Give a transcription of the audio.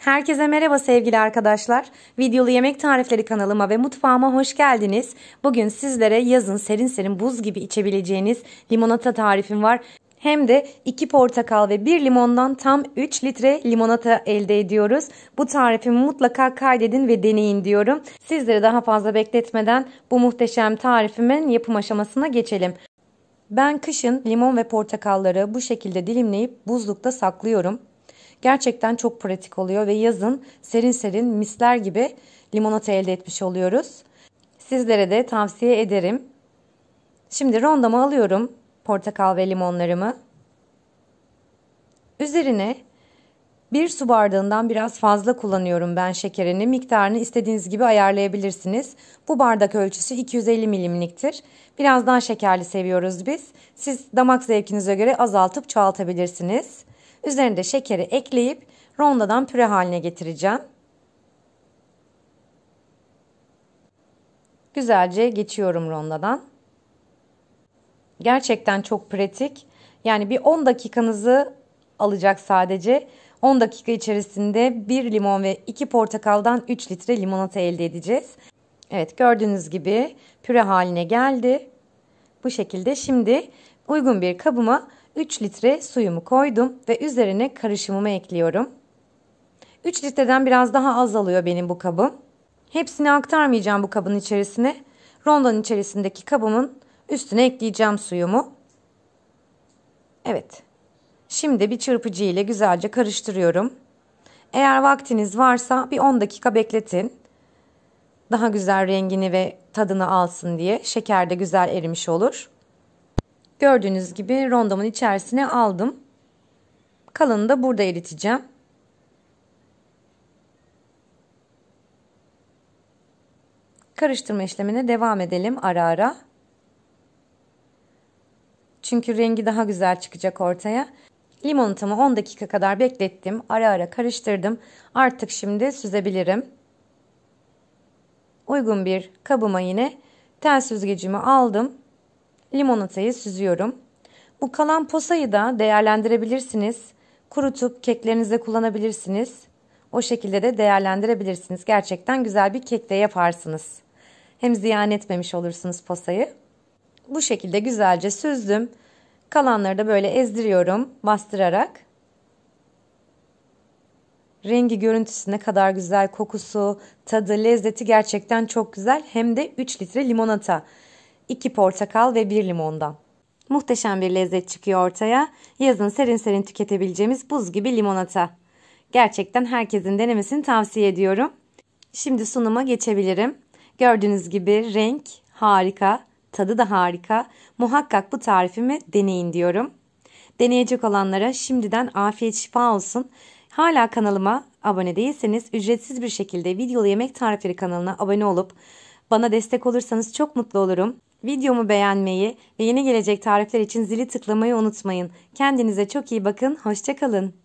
Herkese merhaba sevgili arkadaşlar. Videolu yemek tarifleri kanalıma ve mutfağıma hoş geldiniz. Bugün sizlere yazın serin serin buz gibi içebileceğiniz limonata tarifim var. Hem de 2 portakal ve 1 limondan tam 3 litre limonata elde ediyoruz. Bu tarifimi mutlaka kaydedin ve deneyin diyorum. Sizleri daha fazla bekletmeden bu muhteşem tarifimin yapım aşamasına geçelim. Ben kışın limon ve portakalları bu şekilde dilimleyip buzlukta saklıyorum gerçekten çok pratik oluyor ve yazın serin serin misler gibi limonata elde etmiş oluyoruz. Sizlere de tavsiye ederim. Şimdi rondama alıyorum portakal ve limonlarımı. Üzerine bir su bardağından biraz fazla kullanıyorum ben şekerini. Miktarını istediğiniz gibi ayarlayabilirsiniz. Bu bardak ölçüsü 250 milimliktir. Biraz daha şekerli seviyoruz biz. Siz damak zevkinize göre azaltıp çoğaltabilirsiniz. Üzerinde şekeri ekleyip rondadan püre haline getireceğim. Güzelce geçiyorum rondadan. Gerçekten çok pratik. Yani bir 10 dakikanızı alacak sadece. 10 dakika içerisinde 1 limon ve 2 portakaldan 3 litre limonata elde edeceğiz. Evet gördüğünüz gibi püre haline geldi. Bu şekilde şimdi uygun bir kabıma 3 litre suyumu koydum ve üzerine karışımımı ekliyorum. 3 litreden biraz daha az alıyor benim bu kabım. Hepsini aktarmayacağım bu kabın içerisine. Rondanın içerisindeki kabımın üstüne ekleyeceğim suyumu. Evet. Şimdi bir çırpıcı ile güzelce karıştırıyorum. Eğer vaktiniz varsa bir 10 dakika bekletin. Daha güzel rengini ve tadını alsın diye şeker de güzel erimiş olur. Gördüğünüz gibi rondamın içerisine aldım. Kalını da burada eriteceğim. Karıştırma işlemine devam edelim ara ara. Çünkü rengi daha güzel çıkacak ortaya. Limonatımı 10 dakika kadar beklettim. Ara ara karıştırdım. Artık şimdi süzebilirim. Uygun bir kabıma yine tel süzgecimi aldım limonatayı süzüyorum. Bu kalan posayı da değerlendirebilirsiniz. Kurutup keklerinize kullanabilirsiniz. O şekilde de değerlendirebilirsiniz. Gerçekten güzel bir kek de yaparsınız. Hem ziyan etmemiş olursunuz posayı. Bu şekilde güzelce süzdüm. Kalanları da böyle ezdiriyorum bastırarak. Rengi görüntüsü ne kadar güzel, kokusu, tadı, lezzeti gerçekten çok güzel. Hem de 3 litre limonata. 2 portakal ve 1 limondan. Muhteşem bir lezzet çıkıyor ortaya. Yazın serin serin tüketebileceğimiz buz gibi limonata. Gerçekten herkesin denemesini tavsiye ediyorum. Şimdi sunuma geçebilirim. Gördüğünüz gibi renk harika, tadı da harika. Muhakkak bu tarifimi deneyin diyorum. Deneyecek olanlara şimdiden afiyet şifa olsun. Hala kanalıma abone değilseniz ücretsiz bir şekilde Videolu Yemek Tarifleri kanalına abone olup bana destek olursanız çok mutlu olurum. Videomu beğenmeyi ve yeni gelecek tarifler için zili tıklamayı unutmayın. Kendinize çok iyi bakın, hoşçakalın.